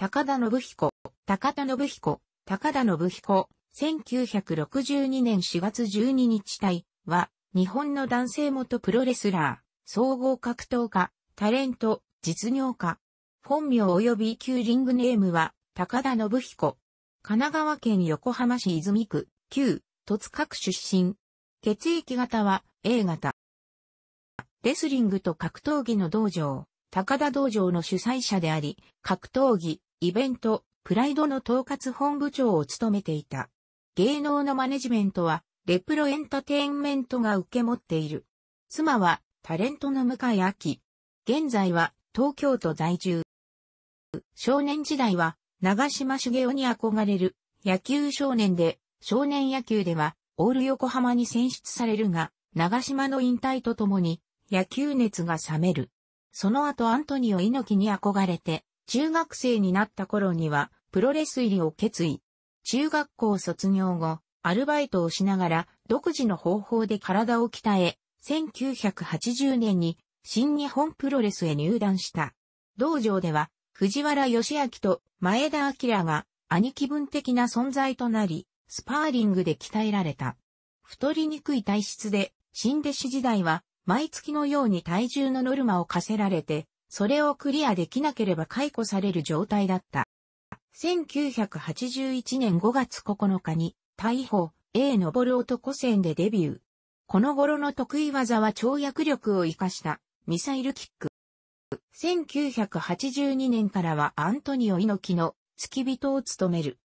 高田信彦、高田信彦、高田信彦、1962年4月12日隊は、日本の男性元プロレスラー、総合格闘家、タレント、実業家。本名及び旧リングネームは、高田信彦。神奈川県横浜市泉区、旧、戸塚区出身。血液型は、A 型。レスリングと格闘技の道場、高田道場の主催者であり、格闘技、イベント、プライドの統括本部長を務めていた。芸能のマネジメントは、レプロエンタテインメントが受け持っている。妻は、タレントの向井明。現在は、東京都在住。少年時代は、長島茂雄に憧れる、野球少年で、少年野球では、オール横浜に選出されるが、長島の引退とともに、野球熱が冷める。その後アントニオ猪木に憧れて、中学生になった頃には、プロレス入りを決意。中学校卒業後、アルバイトをしながら、独自の方法で体を鍛え、1980年に、新日本プロレスへ入団した。道場では、藤原義明と前田明が、兄貴分的な存在となり、スパーリングで鍛えられた。太りにくい体質で、新弟子時代は、毎月のように体重のノルマを課せられて、それをクリアできなければ解雇される状態だった。1981年5月9日に、逮捕、A 登る男戦でデビュー。この頃の得意技は跳躍力を活かしたミサイルキック。1982年からはアントニオ猪木の付き人を務める。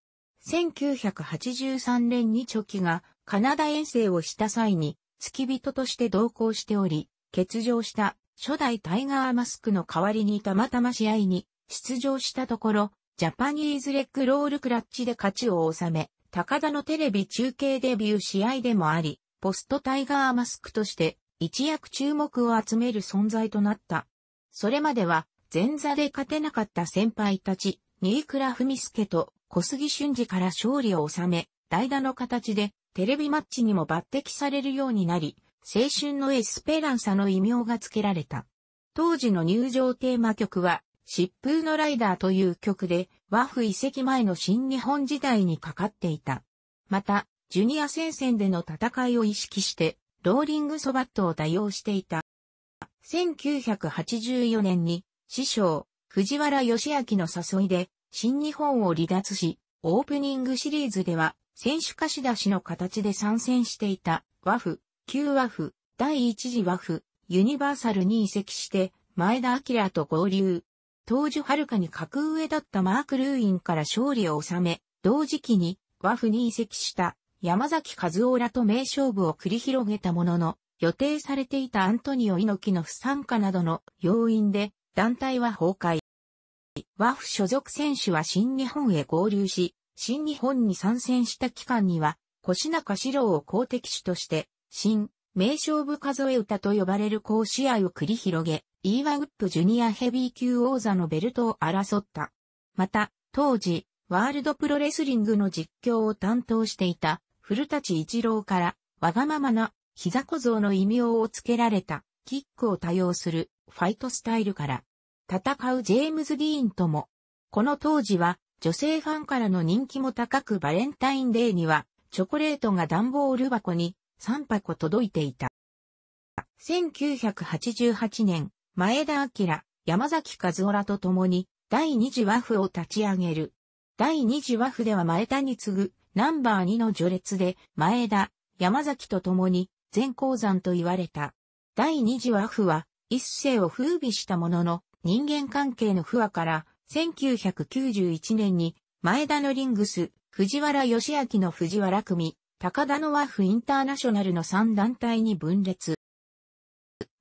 1983年にチョキがカナダ遠征をした際に付き人として同行しており、欠場した初代タイガーマスクの代わりにたまたま試合に出場したところ、ジャパニーズレッグロールクラッチで勝ちを収め、高田のテレビ中継デビュー試合でもあり、ポストタイガーマスクとして一躍注目を集める存在となった。それまでは前座で勝てなかった先輩たち、新倉文介と小杉俊二から勝利を収め、代打の形でテレビマッチにも抜擢されるようになり、青春のエスペランサの異名が付けられた。当時の入場テーマ曲は、疾風のライダーという曲で、和風遺跡前の新日本時代にかかっていた。また、ジュニア戦線での戦いを意識して、ローリングソバットを多用していた。1984年に、師匠、藤原義明の誘いで、新日本を離脱し、オープニングシリーズでは、選手貸し出しの形で参戦していた、和風、旧和府、第一次和府、ユニバーサルに移籍して、前田明と合流。当時遥かに格上だったマーク・ルーインから勝利を収め、同時期に和府に移籍した山崎和夫らと名勝負を繰り広げたものの、予定されていたアントニオ猪木の不参加などの要因で、団体は崩壊。和府所属選手は新日本へ合流し、新日本に参戦した期間には、越中史郎を公的主として、新、名勝負数え歌と呼ばれる好試合を繰り広げ、イーワウップジュニアヘビー級王座のベルトを争った。また、当時、ワールドプロレスリングの実況を担当していた古立一郎から、わがままな膝小僧の異名を付けられた、キックを多用するファイトスタイルから、戦うジェームズ・ディーンとも、この当時は女性ファンからの人気も高くバレンタインデーには、チョコレートが段ボール箱に3箱届いていた。1988年、前田明、山崎和夫らと共に、第二次和譜を立ち上げる。第二次和譜では前田に次ぐ、ナンバー2の序列で、前田、山崎と共に、全鉱山と言われた。第二次和譜は、一世を風靡したものの、人間関係の不和から、1991年に、前田のリングス、藤原義明の藤原組、高田のワフインターナショナルの3団体に分裂。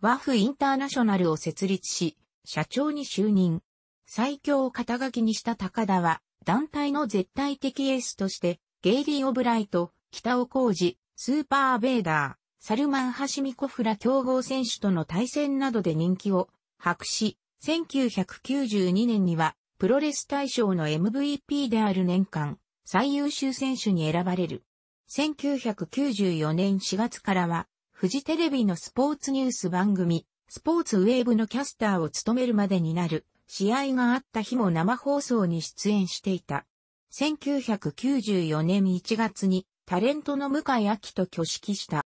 ワフインターナショナルを設立し、社長に就任。最強を肩書きにした高田は、団体の絶対的エースとして、ゲイリー・オブライト、北尾浩二、スーパー・ベイダー、サルマン・ハシミコフラ競合選手との対戦などで人気を博し、1992年にはプロレス大賞の MVP である年間最優秀選手に選ばれる。1994年4月からは、フジテレビのスポーツニュース番組、スポーツウェーブのキャスターを務めるまでになる、試合があった日も生放送に出演していた。1994年1月に、タレントの向井明と挙式した。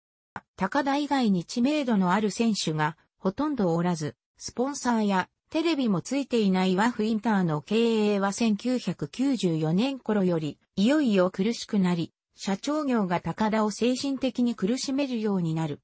高田以外に知名度のある選手がほとんどおらず、スポンサーやテレビもついていないワフインターの経営は1994年頃よりいよいよ苦しくなり、社長業が高田を精神的に苦しめるようになる。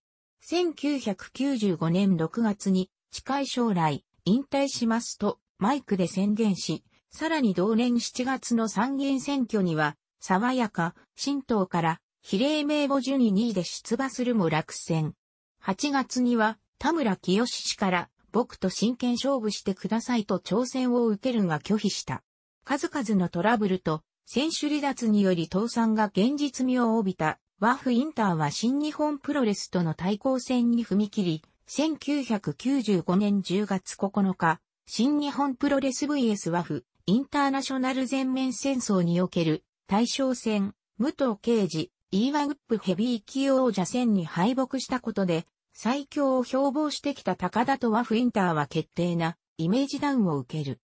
1995年6月に近い将来引退しますとマイクで宣言し、さらに同年7月の参議院選挙には、爽やか、新党から比例名簿順に2位で出馬するも落選。8月には田村清氏から僕と真剣勝負してくださいと挑戦を受けるが拒否した。数々のトラブルと選手離脱により倒産が現実味を帯びた、ワフインターは新日本プロレスとの対抗戦に踏み切り、1995年10月9日、新日本プロレス VS ワフ、インターナショナル全面戦争における対象戦、武藤刑事、イーワグップヘビー級王者戦に敗北したことで、最強を標榜してきた高田とワフインターは決定なイメージダウンを受ける。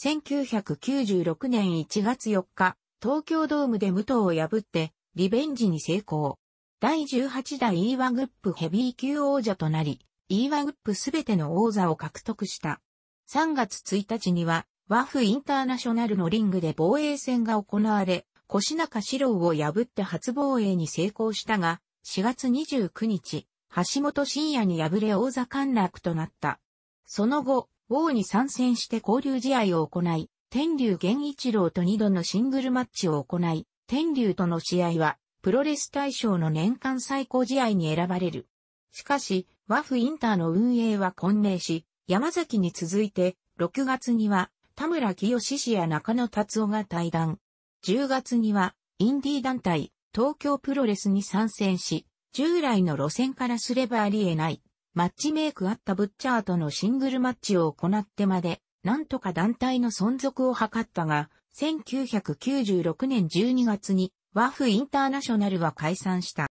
1996年1月4日、東京ドームで武藤を破って、リベンジに成功。第18代 e ワグップヘビー級王者となり、e ワグップすべての王座を獲得した。3月1日には、ワフインターナショナルのリングで防衛戦が行われ、腰中四郎を破って初防衛に成功したが、4月29日、橋本真也に敗れ王座陥落となった。その後、王に参戦して交流試合を行い、天竜源一郎と二度のシングルマッチを行い、天竜との試合は、プロレス大賞の年間最高試合に選ばれる。しかし、和フインターの運営は混迷し、山崎に続いて、6月には、田村清氏や中野達夫が対談。10月には、インディー団体、東京プロレスに参戦し、従来の路線からすればありえない、マッチメイクあったブッチャーとのシングルマッチを行ってまで、なんとか団体の存続を図ったが、1996年12月にワーフインターナショナルは解散した。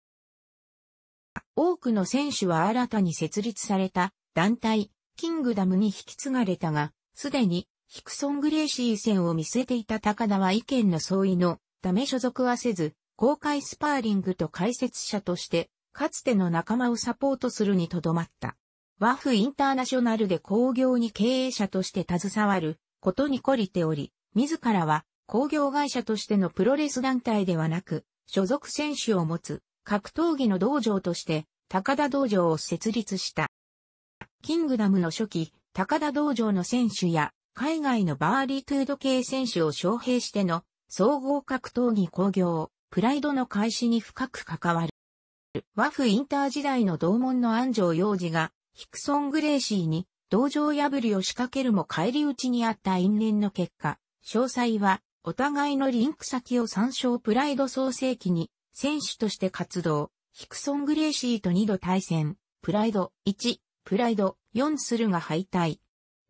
多くの選手は新たに設立された団体、キングダムに引き継がれたが、すでにヒクソン・グレーシー戦を見据えていた高田は意見の相違のため所属はせず、公開スパーリングと解説者として、かつての仲間をサポートするにとどまった。ワフインターナショナルで工業に経営者として携わることに懲りており、自らは工業会社としてのプロレス団体ではなく、所属選手を持つ格闘技の道場として高田道場を設立した。キングダムの初期、高田道場の選手や海外のバーリートゥード系選手を招聘しての総合格闘技工業、プライドの開始に深く関わる。和風インター時代の同門の安城洋二がヒクソン・グレイシーに同情破りを仕掛けるも帰り討ちにあった因縁の結果、詳細はお互いのリンク先を参照プライド創世記に選手として活動、ヒクソン・グレイシーと2度対戦、プライド1、プライド4するが敗退。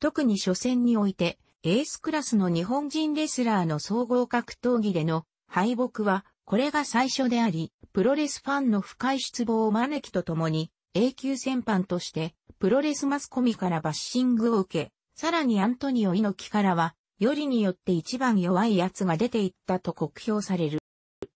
特に初戦において、エースクラスの日本人レスラーの総合格闘技での敗北は、これが最初であり、プロレスファンの深い失望を招きとともに、永久戦犯として、プロレスマスコミからバッシングを受け、さらにアントニオ猪木からは、よりによって一番弱い奴が出ていったと酷評される。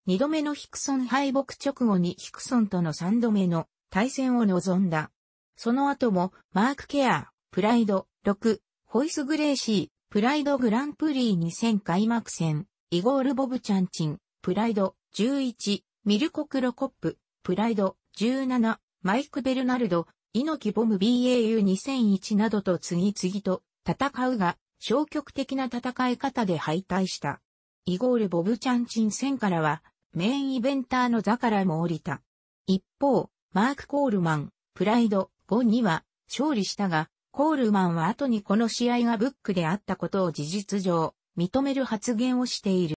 二度目のヒクソン敗北直後にヒクソンとの三度目の対戦を望んだ。その後も、マーク・ケア、プライド、6、ホイス・グレーシー、プライド・グランプリー2000開幕戦、イゴール・ボブ・チャンチン、プライド、11、ミルコ・クロコップ、プライド、17、マイク・ベルナルド、猪木ボム BAU2001 などと次々と戦うが、消極的な戦い方で敗退した。イゴール・ボブチャンチン戦からは、メインイベンターの座からも降りた。一方、マーク・コールマン、プライド5には勝利したが、コールマンは後にこの試合がブックであったことを事実上、認める発言をしている。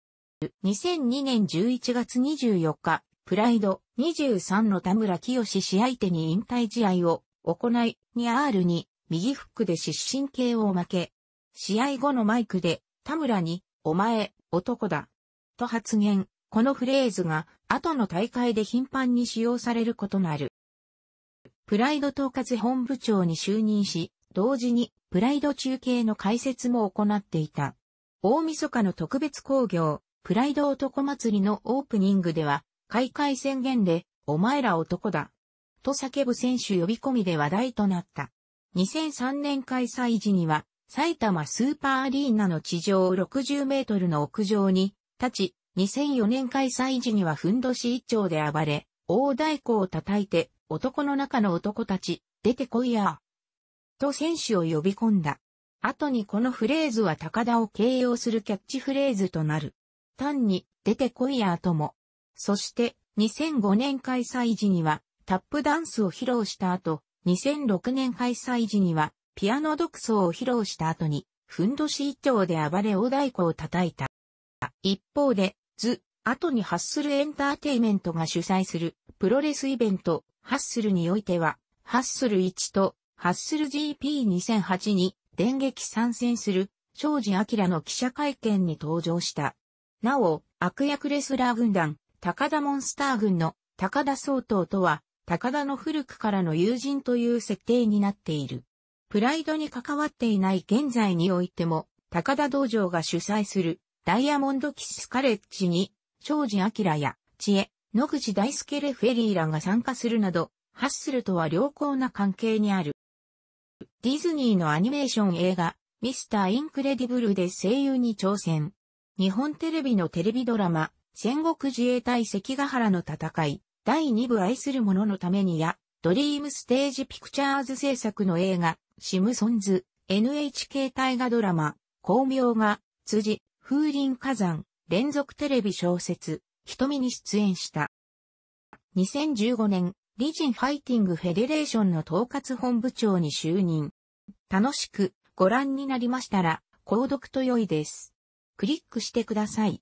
2002年11月24日、プライド23の田村清氏合手に引退試合を行い、2R に右フックで失神系を負け、試合後のマイクで田村に、お前、男だ。と発言、このフレーズが後の大会で頻繁に使用されることなる。プライド統括本部長に就任し、同時にプライド中継の解説も行っていた。大晦日の特別興行、プライド男祭りのオープニングでは、開会宣言で、お前ら男だ。と叫ぶ選手呼び込みで話題となった。2003年開催時には、埼玉スーパーアリーナの地上60メートルの屋上に立ち、2004年開催時にはふんどし一丁で暴れ、大太鼓を叩いて、男の中の男たち、出てこいや。と選手を呼び込んだ。後にこのフレーズは高田を形容するキャッチフレーズとなる。単に、出てこいやとも、そして、2005年開催時には、タップダンスを披露した後、2006年開催時には、ピアノ独奏を披露した後に、ふんどし一丁で暴れ大太鼓を叩いた。一方で、図、後にハッスルエンターテイメントが主催する、プロレスイベント、ハッスルにおいては、ハッスル1と、ハッスル GP2008 に、電撃参戦する、庄司明の記者会見に登場した。なお、悪役レスラー軍団、高田モンスター軍の高田総統とは、高田の古くからの友人という設定になっている。プライドに関わっていない現在においても、高田道場が主催するダイヤモンドキスカレッジに、庄司明や知恵、野口大輔レフェリーらが参加するなど、ハッスルとは良好な関係にある。ディズニーのアニメーション映画、ミスター・インクレディブルで声優に挑戦。日本テレビのテレビドラマ、戦国自衛隊関ヶ原の戦い、第2部愛する者のためにや、ドリームステージピクチャーズ制作の映画、シムソンズ、NHK 大河ドラマ、光明が、辻、風林火山、連続テレビ小説、瞳に出演した。2015年、リジンファイティングフェデレーションの統括本部長に就任。楽しくご覧になりましたら、購読と良いです。クリックしてください。